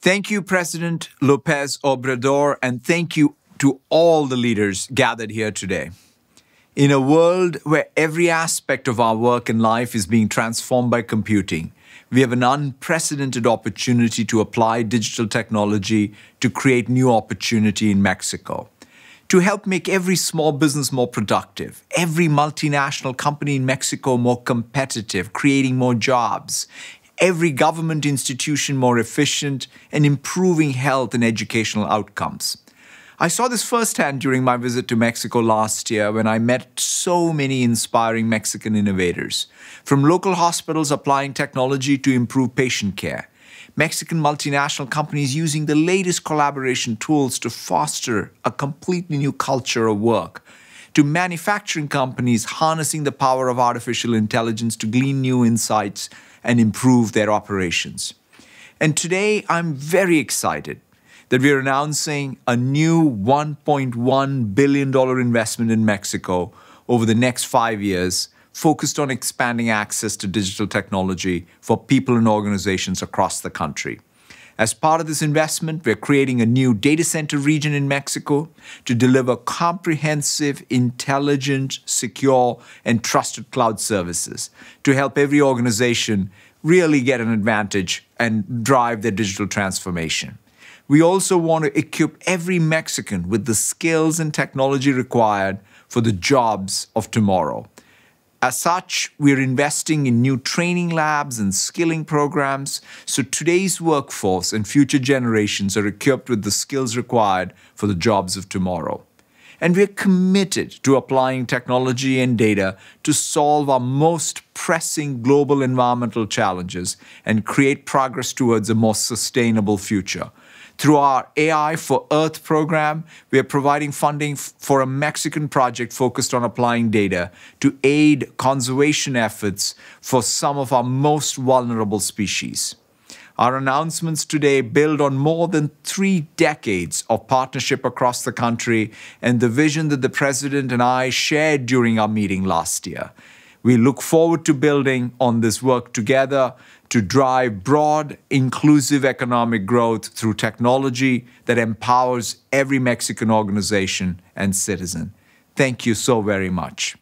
Thank you, President Lopez Obrador, and thank you to all the leaders gathered here today. In a world where every aspect of our work and life is being transformed by computing, we have an unprecedented opportunity to apply digital technology to create new opportunity in Mexico. To help make every small business more productive, every multinational company in Mexico more competitive, creating more jobs, every government institution more efficient, and improving health and educational outcomes. I saw this firsthand during my visit to Mexico last year when I met so many inspiring Mexican innovators, from local hospitals applying technology to improve patient care, Mexican multinational companies using the latest collaboration tools to foster a completely new culture of work, to manufacturing companies harnessing the power of artificial intelligence to glean new insights and improve their operations. And today, I'm very excited that we're announcing a new $1.1 billion investment in Mexico over the next five years, focused on expanding access to digital technology for people and organizations across the country. As part of this investment, we're creating a new data center region in Mexico to deliver comprehensive, intelligent, secure, and trusted cloud services to help every organization really get an advantage and drive their digital transformation. We also want to equip every Mexican with the skills and technology required for the jobs of tomorrow. As such, we're investing in new training labs and skilling programs so today's workforce and future generations are equipped with the skills required for the jobs of tomorrow and we're committed to applying technology and data to solve our most pressing global environmental challenges and create progress towards a more sustainable future. Through our AI for Earth program, we are providing funding for a Mexican project focused on applying data to aid conservation efforts for some of our most vulnerable species. Our announcements today build on more than three decades of partnership across the country and the vision that the President and I shared during our meeting last year. We look forward to building on this work together to drive broad, inclusive economic growth through technology that empowers every Mexican organization and citizen. Thank you so very much.